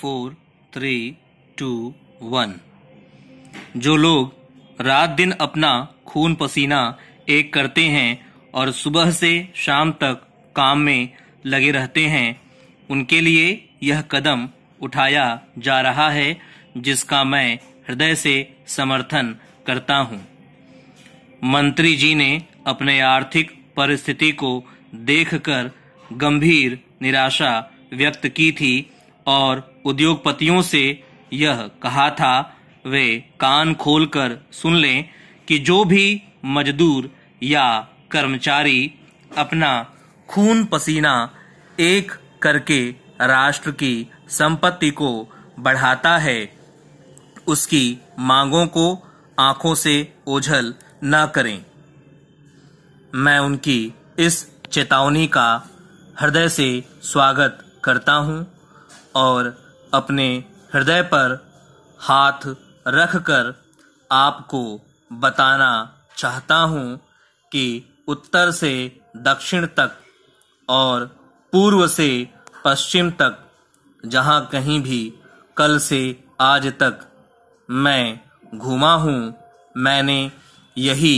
Four three to one जो लोग रात दिन अपना खून पसीना एक करते हैं और सुबह से शाम तक काम में लगे रहते हैं उनके लिए यह कदम उठाया जा रहा है जिसका मैं हृदय से समर्थन करता हूं। मंत्री जी ने अपने आर्थिक परिस्थिति को देखकर गंभीर निराशा व्यक्त की थी और उद्योगपतियों से यह कहा था वे कान खोलकर सुन लें कि जो भी मजदूर या कर्मचारी अपना खून पसीना एक करके राष्ट्र की संपत्ति को बढ़ाता है उसकी मांगों को आंखों से ओझल न करें मैं उनकी इस चेतावनी का हृदय से स्वागत करता हूं और अपने हृदय पर हाथ रखकर आपको बताना चाहता हूँ कि उत्तर से दक्षिण तक और पूर्व से पश्चिम तक जहाँ कहीं भी कल से आज तक मैं घूमा हूँ मैंने यही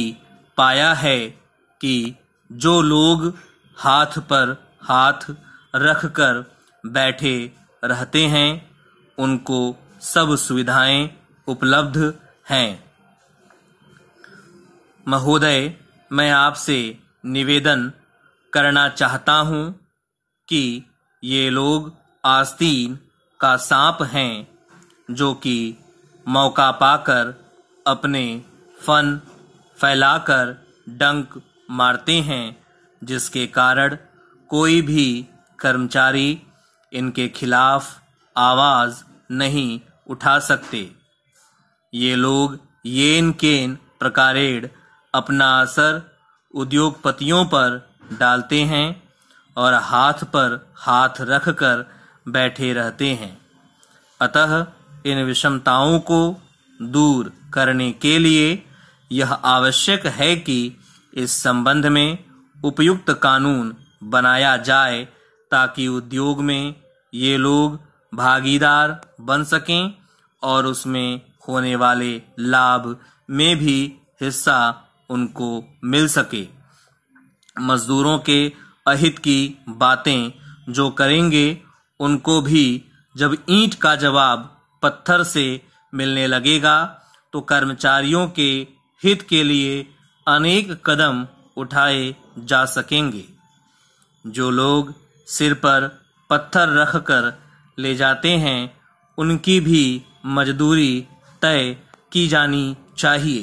पाया है कि जो लोग हाथ पर हाथ रखकर बैठे रहते हैं उनको सब सुविधाएं उपलब्ध हैं महोदय मैं आपसे निवेदन करना चाहता हूं कि ये लोग आस्तीन का सांप हैं जो कि मौका पाकर अपने फन फैलाकर डंक मारते हैं जिसके कारण कोई भी कर्मचारी इनके खिलाफ आवाज नहीं उठा सकते ये लोग येन केन प्रकारेड अपना असर उद्योगपतियों पर डालते हैं और हाथ पर हाथ रखकर बैठे रहते हैं अतः इन विषमताओं को दूर करने के लिए यह आवश्यक है कि इस संबंध में उपयुक्त कानून बनाया जाए ताकि उद्योग में ये लोग भागीदार बन सकें और उसमें होने वाले लाभ में भी हिस्सा उनको मिल सके मजदूरों के अहित की बातें जो करेंगे उनको भी जब ईंट का जवाब पत्थर से मिलने लगेगा तो कर्मचारियों के हित के लिए अनेक कदम उठाए जा सकेंगे जो लोग सिर पर पत्थर रख कर ले जाते हैं उनकी भी मजदूरी तय की जानी चाहिए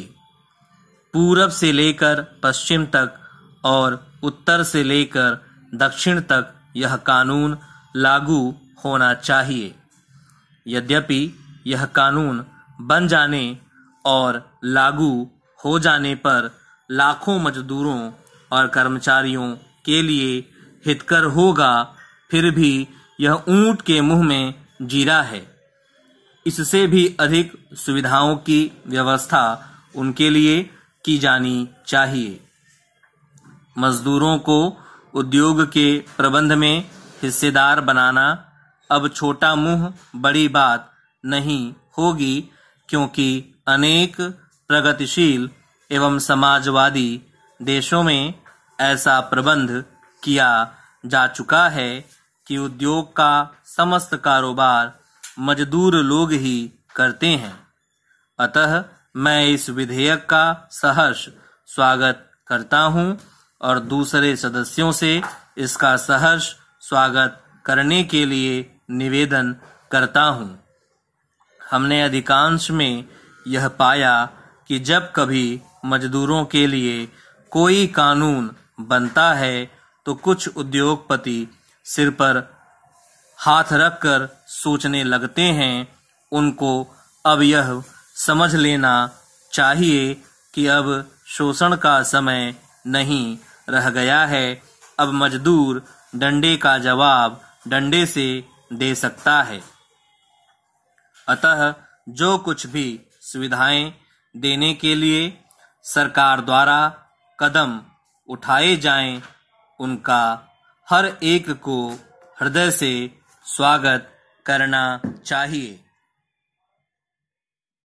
पूरब से लेकर पश्चिम तक और उत्तर से लेकर दक्षिण तक यह कानून लागू होना चाहिए यद्यपि यह कानून बन जाने और लागू हो जाने पर लाखों मजदूरों और कर्मचारियों के लिए हितकर होगा फिर भी यह ऊंट के मुंह में जीरा है इससे भी अधिक सुविधाओं की व्यवस्था उनके लिए की जानी चाहिए मजदूरों को उद्योग के प्रबंध में हिस्सेदार बनाना अब छोटा मुंह बड़ी बात नहीं होगी क्योंकि अनेक प्रगतिशील एवं समाजवादी देशों में ऐसा प्रबंध किया जा चुका है कि उद्योग का समस्त कारोबार मजदूर लोग ही करते हैं अतः मैं इस विधेयक का सहर्ष स्वागत करता हूं और दूसरे सदस्यों से इसका सहर्ष स्वागत करने के लिए निवेदन करता हूं हमने अधिकांश में यह पाया कि जब कभी मजदूरों के लिए कोई कानून बनता है तो कुछ उद्योगपति सिर पर हाथ रखकर सोचने लगते हैं उनको अब यह समझ लेना चाहिए कि अब शोषण का समय नहीं रह गया है अब मजदूर डंडे का जवाब डंडे से दे सकता है अतः जो कुछ भी सुविधाएं देने के लिए सरकार द्वारा कदम उठाए जाएं उनका हर एक को हृदय से स्वागत करना चाहिए